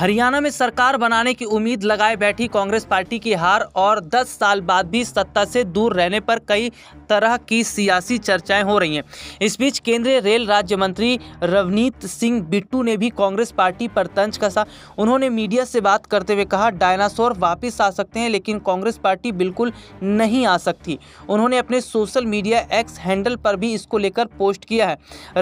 हरियाणा में सरकार बनाने की उम्मीद लगाए बैठी कांग्रेस पार्टी की हार और 10 साल बाद भी सत्ता से दूर रहने पर कई तरह की सियासी चर्चाएं हो रही हैं इस बीच केंद्रीय रेल राज्य मंत्री रवनीत सिंह बिट्टू ने भी कांग्रेस पार्टी पर तंज कसा उन्होंने मीडिया से बात करते हुए कहा डायनासोर वापस आ सकते हैं लेकिन कांग्रेस पार्टी बिल्कुल नहीं आ सकती उन्होंने अपने सोशल मीडिया एक्स हैंडल पर भी इसको लेकर पोस्ट किया है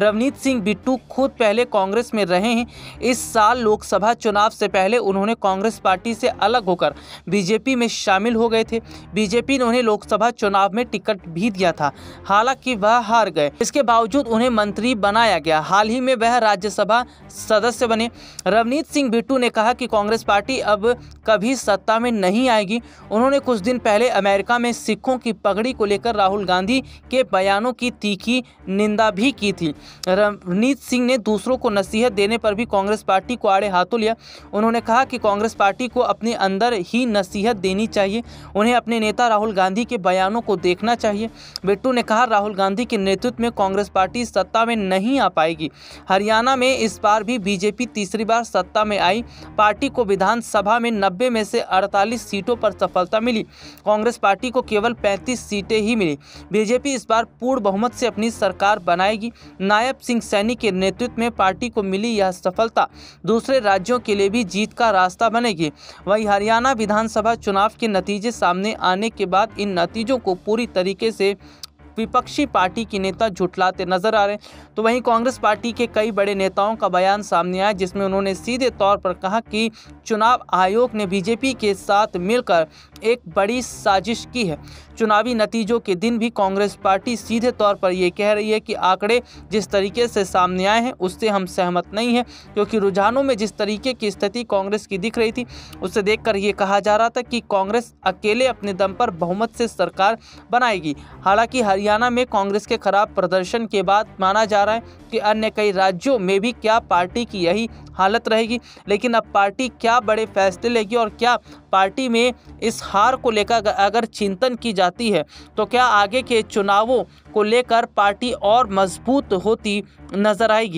रवनीत सिंह बिट्टू खुद पहले कांग्रेस में रहे हैं इस साल लोकसभा चुनाव चुनाव से पहले उन्होंने कांग्रेस पार्टी से अलग होकर बीजेपी में शामिल हो गए थे बीजेपी ने उन्हें लोकसभा चुनाव में टिकट भी दिया था हालांकि वह हार गए इसके बावजूद उन्हें मंत्री बनाया गया हाल ही में वह राज्यसभा सदस्य बने रवनीत सिंह बिट्टू ने कहा कि कांग्रेस पार्टी अब कभी सत्ता में नहीं आएगी उन्होंने कुछ दिन पहले अमेरिका में सिखों की पगड़ी को लेकर राहुल गांधी के बयानों की तीखी निंदा भी की थी रवनीत सिंह ने दूसरों को नसीहत देने पर भी कांग्रेस पार्टी को आड़े हाथों लिया उन्होंने कहा कि कांग्रेस पार्टी को अपने अंदर ही नसीहत देनी चाहिए उन्हें अपने नेता राहुल गांधी के बयानों को देखना चाहिए बिट्टू ने कहा राहुल गांधी के नेतृत्व में कांग्रेस पार्टी सत्ता में नहीं आ पाएगी हरियाणा में इस बार भी बीजेपी तीसरी बार सत्ता में आई पार्टी को विधानसभा में नब्बे में से अड़तालीस सीटों पर सफलता मिली कांग्रेस पार्टी को केवल पैंतीस सीटें ही मिली बीजेपी इस बार पूर्ण बहुमत से अपनी सरकार बनाएगी नायब सिंह सैनी के नेतृत्व में पार्टी को मिली यह सफलता दूसरे राज्यों के लिए भी जीत का रास्ता बनेगी वही हरियाणा विधानसभा चुनाव के नतीजे सामने आने के बाद इन नतीजों को पूरी तरीके से विपक्षी पार्टी के नेता झुटलाते नजर आ रहे हैं तो वहीं कांग्रेस पार्टी के कई बड़े नेताओं का बयान सामने आया जिसमें उन्होंने सीधे तौर पर कहा कि चुनाव आयोग ने बीजेपी के साथ मिलकर एक बड़ी साजिश की है चुनावी नतीजों के दिन भी कांग्रेस पार्टी सीधे तौर पर यह कह रही है कि आंकड़े जिस तरीके से सामने आए हैं उससे हम सहमत नहीं हैं क्योंकि रुझानों में जिस तरीके की स्थिति कांग्रेस की दिख रही थी उसे देखकर ये कहा जा रहा था कि कांग्रेस अकेले अपने दम पर बहुमत से सरकार बनाएगी हालांकि हरियाणा में कांग्रेस के खराब प्रदर्शन के बाद माना जा रहा है कि अन्य कई राज्यों में भी क्या पार्टी की यही हालत रहेगी लेकिन अब पार्टी क्या बड़े फैसले लेगी और क्या पार्टी में इस हार को लेकर अगर चिंतन की जाती है तो क्या आगे के चुनावों को लेकर पार्टी और मजबूत होती नजर आएगी